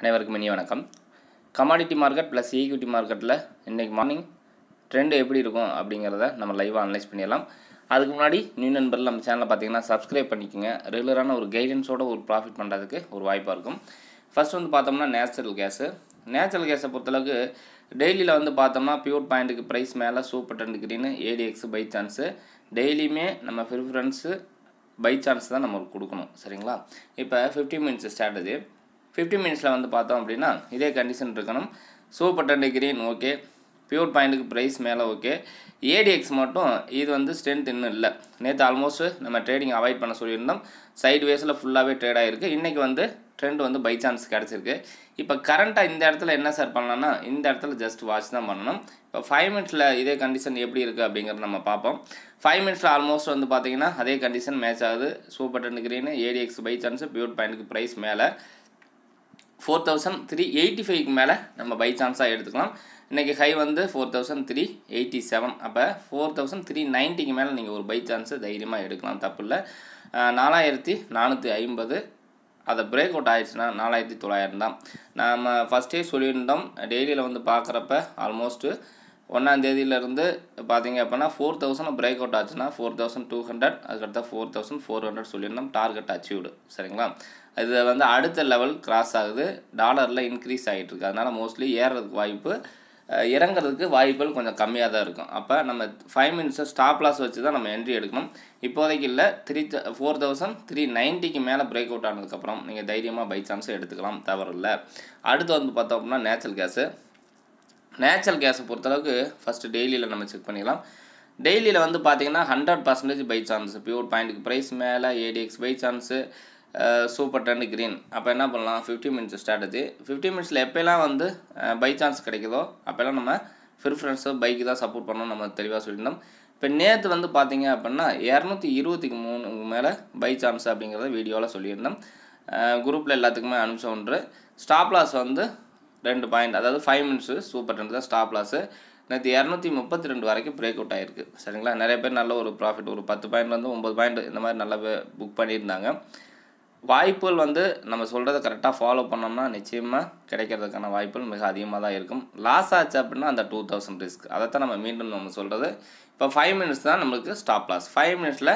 அனைவருக்கும் இனிய வணக்கம் கமாடிட்டி மார்க்கெட் ப்ளஸ் ஈக்விட்டி மார்க்கெட்டில் இன்றைக்கி மார்னிங் ட்ரெண்டு எப்படி இருக்கும் அப்படிங்கிறத நம்ம லைவாக அனலைஸ் பண்ணிடலாம் அதுக்கு முன்னாடி நியூ நண்பரில் நம்ம சேனலை பார்த்தீங்கன்னா சப்ஸ்கிரைப் பண்ணிக்கோங்க ரெகுலரான ஒரு கைடன்ஸோட ஒரு ப்ராஃபிட் பண்ணுறதுக்கு ஒரு வாய்ப்பாக இருக்கும் ஃபஸ்ட் வந்து பார்த்தோம்னா நேச்சுரல் கேஸு நேச்சுரல் கேஸை பொறுத்தளவுக்கு டெய்லியில் வந்து பார்த்தோம்னா பியூர் பாயிண்ட்டுக்கு ப்ரைஸ் மேலே super trend green ADX buy chance டெய்லியுமே நம்ம ப்ரிஃபரன்ஸு பை சான்ஸ் தான் நம்ம கொடுக்கணும் சரிங்களா இப்போ ஃபிஃப்டி மினிட்ஸ் ஸ்ட்ராட்டஜி ஃபிஃப்டி மினிட்ஸில் வந்து பார்த்தோம் அப்படின்னா இதே கண்டிஷன் இருக்கணும் சூப்பர் பட்டன் டிகிரின் ஓகே பியூர் பாயிண்ட்டுக்கு ப்ரைஸ் மேலே ஓகே ஏடிஎக்ஸ் மட்டும் இது வந்து ஸ்ட்ரென்த் இன்னும் இல்லை நேற்று ஆல்மோஸ்ட்டு நம்ம ட்ரேடிங் அவாய்ட் பண்ண சொல்லியிருந்தோம் சைடு வேஸில் ஃபுல்லாகவே ட்ரேட் ஆகிருக்கு இன்றைக்கி வந்து ட்ரெண்ட் வந்து பை சான்ஸ் கிடச்சிருக்கு இப்போ கரண்ட்டாக இந்த இடத்துல என்ன சார் பண்ணலான்னா இந்த இடத்துல ஜஸ்ட் வாட்ச் தான் பண்ணணும் இப்போ ஃபைவ் மினிட்ஸில் இதே கண்டிஷன் எப்படி இருக்குது அப்படிங்கிறத நம்ம பார்ப்போம் ஃபைவ் மினிட்ஸில் ஆல்மோஸ்ட் வந்து பார்த்திங்கன்னா அதே கண்டிஷன் மேட்ச் ஆகுது super trend green ADX buy chance pure பாயிண்ட்டுக்கு ப்ரைஸ் மேலே ஃபோர் தௌசண்ட் த்ரீ எயிட்டி ஃபைவ்க்கு மேலே நம்ம பை சான்ஸாக எடுத்துக்கலாம் இன்றைக்கி ஹை வந்து four thousand three eighty seven அப்போ ஃபோர் தௌசண்ட் த்ரீ நைன்ட்டிக்கு மேலே நீங்கள் ஒரு பை சான்ஸை தைரியமாக எடுக்கலாம் தப்பு இல்லை நாலாயிரத்தி நானூற்றி ஐம்பது அதை பிரேக் அவுட் ஆயிடுச்சுன்னா நாலாயிரத்தி தொள்ளாயிரம் தான் நாம் ஃபஸ்ட்டே சொல்லியிருந்தோம் டெய்லியில் வந்து பார்க்குறப்ப ஆல்மோஸ்ட்டு ஒன்றாம் தேதியிலேருந்து பார்த்தீங்க அப்படின்னா ஃபோர் தௌசண்ட் பிரேக் அவுட் ஆச்சுன்னா ஃபோர் தௌசண்ட் டூ ஹண்ட்ரட் அதுக்கடுத்த ஃபோர் தௌசண்ட் ஃபோர் ஹண்ட்ரட் சொல்லியிருந்தோம் டார்கெட் அச்சீவ்டு சரிங்களா இது வந்து அடுத்த லெவல் கிராஸ் ஆகுது டாலரில் இன்க்ரீஸ் ஆகிட்டுருக்கு அதனால் மோஸ்ட்லி ஏறுறதுக்கு வாய்ப்பு இறங்குறதுக்கு வாய்ப்புகள் கொஞ்சம் கம்மியாக தான் இருக்கும் அப்போ நம்ம ஃபைவ் மினிட்ஸை ஸ்டாப் லாஸ் வச்சு தான் நம்ம என்ட்ரி எடுக்கணும் இப்போதைக்கு இல்லை த்ரீ ஃபோர் தௌசண்ட் த்ரீ நைன்ட்டிக்கு மேலே பிரேக் அவுட் ஆனதுக்கப்புறம் நீங்கள் தைரியமாக பை சான்ஸ் எடுத்துக்கலாம் தவறில்லை அடுத்து வந்து பார்த்தோம் அப்படின்னா நேச்சுரல் கேஸு நேச்சுரல் கேஸை பொறுத்தளவுக்கு ஃபஸ்ட்டு டெய்லியில் நம்ம செக் பண்ணிக்கலாம் டெய்லியில் வந்து பார்த்திங்கன்னா hundred percentage buy chance pure பாயிண்ட்டுக்கு ப்ரைஸ் மேலே ADX buy chance super trend green அப்போ என்ன பண்ணலாம் ஃபிஃப்டி மினிட்ஸ் ஸ்ட்ராட்டஜி ஃபிஃப்டி மினிட்ஸில் எப்போல்லாம் வந்து பை சான்ஸ் கிடைக்குதோ அப்போல்லாம் நம்ம ப்ரிஃபரன்ஸோ பைக்கு தான் சப்போர்ட் பண்ணணும் நம்ம தெளிவாக சொல்லியிருந்தோம் இப்போ நேற்று வந்து பார்த்தீங்க அப்படின்னா இரநூத்தி இருபத்துக்கு மூணுக்கு மேலே பை சான்ஸ் அப்படிங்கிறத வீடியோவில் சொல்லியிருந்தோம் குரூப்பில் எல்லாத்துக்குமே அனுப்பிச்ச ஒன்று ஸ்டாப் லாஸ் வந்து ரெண்டு பாயிண்ட் அதாவது ஃபைவ் மினிட்ஸு சூப்பர் ரெண்டு தான் ஸ்டாப் லாஸு நேற்று இரநூத்தி முப்பத்தி ரெண்டு வரைக்கும் பிரேக் அவுட் ஆகிருக்கு சரிங்களா நிறைய பேர் நல்ல ஒரு ப்ராஃபிட் ஒரு பத்து வந்து ஒம்பது பாயிண்ட் இந்த மாதிரி நல்லாவே புக் பண்ணியிருந்தாங்க வாய்ப்புகள் வந்து நம்ம சொல்கிறத கரெக்டாக ஃபாலோ பண்ணோம்னா நிச்சயமாக கிடைக்கிறதுக்கான வாய்ப்புகள் மிக அதிகமாக தான் இருக்கும் லாஸ் ஆச்சு அப்படின்னா அந்த டூ தௌசண்ட் ரிஸ்க் அதைத்தான் நம்ம மீண்டும் நம்ம சொல்கிறது இப்போ ஃபைவ் மினிட்ஸ் தான் நம்மளுக்கு ஸ்டாப் லாஸ் ஃபைவ் மினிட்ஸில்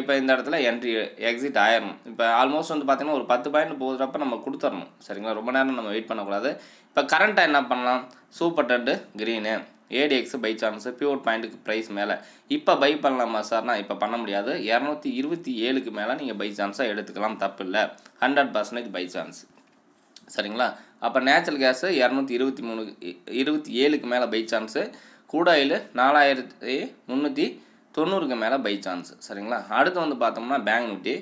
இப்போ இந்த இடத்துல என்ட்ரி எக்ஸிட் ஆயிரும் இப்போ ஆல்மோஸ்ட் வந்து பார்த்திங்கன்னா ஒரு பத்து பாயிண்ட் போகிறப்ப நம்ம கொடுத்துடணும் சரிங்களா ரொம்ப நேரம் நம்ம வெயிட் பண்ணக்கூடாது இப்போ கரண்ட்டாக என்ன பண்ணலாம் சூப்பர் டெட்டு green ADX buy chance pure பாயிண்ட்டுக்கு ப்ரைஸ் மேலே இப்போ பை பண்ணலாமா சார்னா இப்போ பண்ண முடியாது இரநூத்தி இருபத்தி ஏழுக்கு மேலே நீங்கள் பை சான்ஸாக எடுத்துக்கலாம் தப்பு இல்லை ஹண்ட்ரட் பர்சன்டேஜ் பை சான்ஸ் சரிங்களா அப்போ நேச்சுரல் கேஸு இரநூத்தி இருபத்தி மூணு இருபத்தி ஏழுக்கு மேலே பை சான்ஸு கூடாயில் நாலாயிரத்தி முந்நூற்றி தொண்ணூறுக்கு மேலே பை சான்ஸ் சரிங்களா அடுத்து வந்து பார்த்தோம்னா பேங்க் நிஃப்டி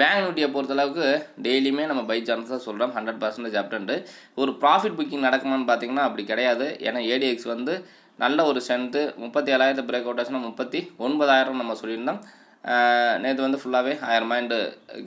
பேங்க் நிஃப்டியை பொறுத்தளவுக்கு டெய்லியுமே நம்ம பை சான்ஸ் தான் சொல்கிறோம் ஹண்ட்ரட் பர்சன்டேஜ் அப்டன்ட்டு ஒரு ப்ராஃபிட் புக்கிங் நடக்குமான்னு பார்த்தீங்கன்னா அப்படி கிடையாது ஏன்னா ஏடிஎக்ஸ் வந்து நல்ல ஒரு ஸ்ட்ரென்த்து முப்பத்தி ஏழாயிரத்து பிரேக் அவுட் ஆச்சுன்னா முப்பத்தி ஒன்பதாயிரம் நம்ம சொல்லியிருந்தோம் நேற்று வந்து ஃபுல்லாகவே ஆயிரம் மைண்டு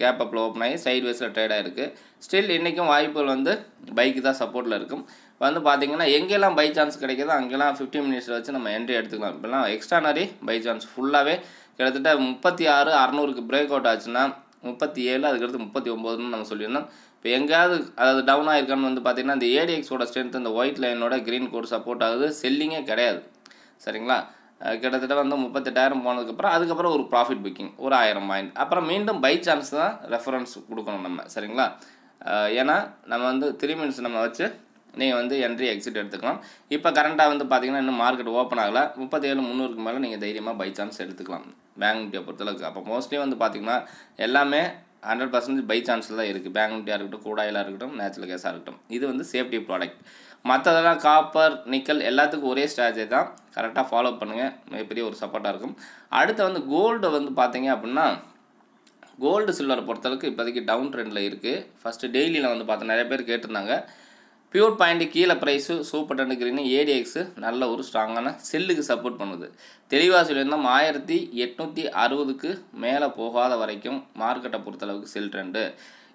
கேப் அப்பில் ஓப்பன் ஆகி சைட் வைஸில் ட்ரேடாக இருக்குது ஸ்டில் இன்றைக்கும் வாய்ப்புகள் வந்து பைக்கு தான் சப்போர்ட்டில் இருக்கும் வந்து பார்த்திங்கன்னா எங்கெல்லாம் பை சான்ஸ் கிடைக்கிதோ அங்கெல்லாம் ஃபிஃப்டின் மினிட்ஸில் வச்சு நம்ம என்ட்ரி எடுத்துக்கலாம் இப்போலாம் எக்ஸ்ட்ரானரி பை சான்ஸ் ஃபுல்லாகவே கிட்டத்தட்ட முப்பத்தி ஆறு அறநூறுக்கு பிரேக் அவுட் ஆச்சுன்னா முப்பத்தி ஏழு அதுக்கடுத்து முப்பத்தி ஒம்போதுன்னு நம்ம சொல்லியிருந்தோம் இப்போ எங்கேயாவது அதாவது டவுன் ஆகிருக்கான்னு வந்து பார்த்திங்கன்னா இந்த ஏடிஎக்ஸோட ஸ்ட்ரென்த் இந்த ஒயிட் லைனோட க்ரீன் கோட் சப்போர்ட் ஆகுது செல்லிங்கே கிடையாது சரிங்களா கிட்டத்தட்ட வந்து முப்பத்தெட்டாயிரம் போனதுக்கப்புறம் அதுக்கப்புறம் ஒரு ப்ராஃபிட் புக்கிங் ஒரு ஆயிரம் பாயிண்ட் அப்புறம் மீண்டும் பை சான்ஸ் தான் ரெஃபரன்ஸ் கொடுக்கணும் நம்ம சரிங்களா ஏன்னா நம்ம வந்து த்ரீ மினிட்ஸ் நம்ம வச்சு நீங்கள் வந்து என்ட்ரி எக்ஸிட் எடுத்துக்கலாம் இப்போ கரண்ட்டாக வந்து பார்த்தீங்கன்னா இன்னும் மார்க்கெட் ஓப்பன் ஆகலை முப்பத்தேழு முந்நூறுக்கு மேலே நீங்கள் தைரியமாக பை சான்ஸ் எடுத்துக்கலாம் பேங்க் நிஃப்டியை பொறுத்தளவுக்கு அப்போ மோஸ்ட்லி வந்து பார்த்திங்கன்னா எல்லாமே ஹண்ட்ரட் பர்சன்டேஜ் பை சான்ஸில் தான் இருக்குது பேங்க் நிஃப்டியாக இருக்கட்டும் கூடாயிலாக இருக்கட்டும் நேச்சுரல் கேஸாக இருக்கட்டும் இது வந்து சேஃப்டி ப்ராடக்ட் மற்றதெல்லாம் காப்பர் நிக்கல் எல்லாத்துக்கும் ஒரே ஸ்ட்ராட்டஜி தான் கரெக்டாக ஃபாலோ பண்ணுங்கள் மிகப்பெரிய ஒரு சப்போர்ட்டாக இருக்கும் அடுத்து வந்து கோல்டு வந்து பார்த்தீங்க அப்படின்னா கோல்டு சில்வர் பொறுத்தளவுக்கு இப்போதைக்கு டவுன் ட்ரெண்டில் இருக்குது ஃபஸ்ட்டு டெய்லியில் வந்து பார்த்தா நிறைய பேர் கேட்டிருந்தாங்க பியூர் பாயிண்ட் கீழே price super trend green ADX நல்ல ஒரு ஸ்ட்ராங்கான செல்லுக்கு சப்போர்ட் பண்ணுது தெளிவாக சொல்லியிருந்தோம் ஆயிரத்தி எட்நூற்றி அறுபதுக்கு மேலே போகாத வரைக்கும் மார்க்கெட்டை பொறுத்தளவுக்கு செல் ட்ரெண்டு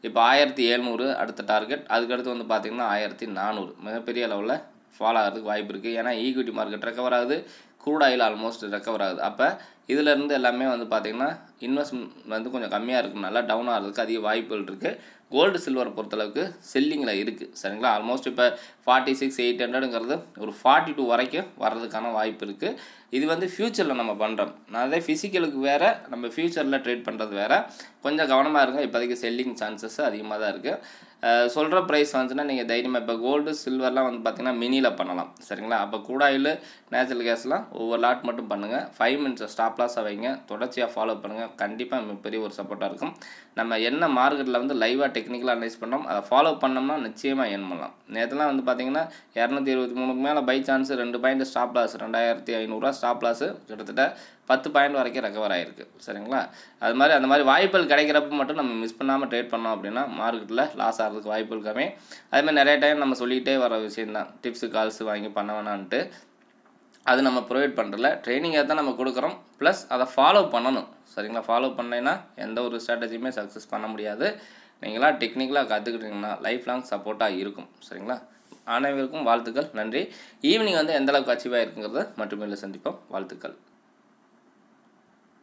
இப்போ ஆயிரத்தி எழுநூறு அடுத்த டார்கெட் அதுக்கடுத்து வந்து பார்த்திங்கன்னா ஆயிரத்தி நானூறு மிகப்பெரிய அளவில் ஃபாலோ ஆகிறதுக்கு வாய்ப்பு இருக்குது ஏன்னா ஈக்விட்டி மார்க்கெட் ரெக்கவர் ஆகுது குரூட் ஆயில் ஆல்மோஸ்ட் ரெக்கவர் ஆகுது அப்போ இதிலேருந்து எல்லாமே வந்து பார்த்திங்கன்னா இன்வெஸ்ட்மெண்ட் வந்து கொஞ்சம் கம்மியாக நல்லா டவுன் ஆகிறதுக்கு அதிக வாய்ப்புகள் இருக்குது கோல்டு சில்வர் பொறுத்தளவுக்கு செல்லிங்கில் இருக்குது சரிங்களா ஆல்மோஸ்ட் இப்போ ஃபார்ட்டி சிக்ஸ் எயிட் ஹண்ட்ரடுங்கிறது ஒரு ஃபார்ட்டி டூ வரைக்கும் வர்றதுக்கான வாய்ப்பு இருக்குது இது வந்து ஃப்யூச்சரில் நம்ம பண்ணுறோம் அதே ஃபிசிக்கலுக்கு வேறு நம்ம ஃப்யூச்சரில் ட்ரேட் பண்ணுறது வேறு கொஞ்சம் கவனமாக இருக்கும் இப்போதைக்கு செல்லிங் சான்சஸ் அதிகமாக தான் இருக்குது சொல்கிற ப்ரைஸ் வந்துச்சுன்னா நீங்கள் தைரியமாக இப்போ கோல்டு சில்வர்லாம் வந்து பார்த்திங்கன்னா மினியில் பண்ணலாம் சரிங்களா அப்போ கூடாயில் நேச்சுரல் கேஸ்லாம் ஒவ்வொரு லாட் மட்டும் பண்ணுங்கள் ஃபைவ் மினிட்ஸ் ஸ்டாப் லாஸாக வைங்க தொடர்ச்சியாக ஃபாலோ பண்ணுங்கள் கண்டிப்பாக மிகப்பெரிய ஒரு சப்போர்ட்டாக இருக்கும் நம்ம என்ன மார்க்கெட்டில் வந்து லைவாக டெக்னிக்கலாக அனலைஸ் பண்ணோம் அதை ஃபாலோ பண்ணோம்னா நிச்சயமாக என் பண்ணலாம் நேற்றுலாம் வந்து பார்த்திங்கன்னா இரநூத்தி இருபத்தி மூணுக்கு மேலே பை சான்ஸ் ரெண்டு பாயிண்ட் ஸ்டாப் லாஸ் ரெண்டாயிரத்தி ஐநூறுரூவா ஸ்டாப் லாஸு கிட்டத்தட்ட பத்து பாயிண்ட் வரைக்கும் ரெக்கவர் ஆகிருக்கு சரிங்களா அது மாதிரி அந்த மாதிரி வாய்ப்புகள் கிடைக்கிறப்ப மட்டும் நம்ம மிஸ் பண்ணாமல் ட்ரேட் பண்ணோம் அப்படின்னா மார்க்கெட்டில் லாஸ் ஆகிறதுக்கு வாய்ப்புகள் கம்மி அதுமாதிரி நிறைய டைம் நம்ம சொல்லிகிட்டே வர விஷயந்தான் டிப்ஸு கால்ஸ் வாங்கி பண்ண வேணான்ட்டு அது நம்ம ப்ரொவைட் பண்ணுறல ட்ரைனிங்கை தான் நம்ம கொடுக்குறோம் ப்ளஸ் அதை ஃபாலோ பண்ணணும் சரிங்களா ஃபாலோ பண்ணேன்னா எந்த ஒரு ஸ்ட்ராட்டஜியுமே சக்ஸஸ் பண்ண முடியாது நீங்களாம் டெக்னிக்கலாக கற்றுக்கிட்டிங்கன்னா லைஃப் லாங் சப்போர்ட்டாக இருக்கும் சரிங்களா அனைவருக்கும் வாழ்த்துக்கள் நன்றி ஈவினிங் வந்து எந்தளவுக்கு அச்சீவ் ஆகிருக்குங்கிறத மட்டுமே இல்லை சந்திப்போம் வாழ்த்துக்கள்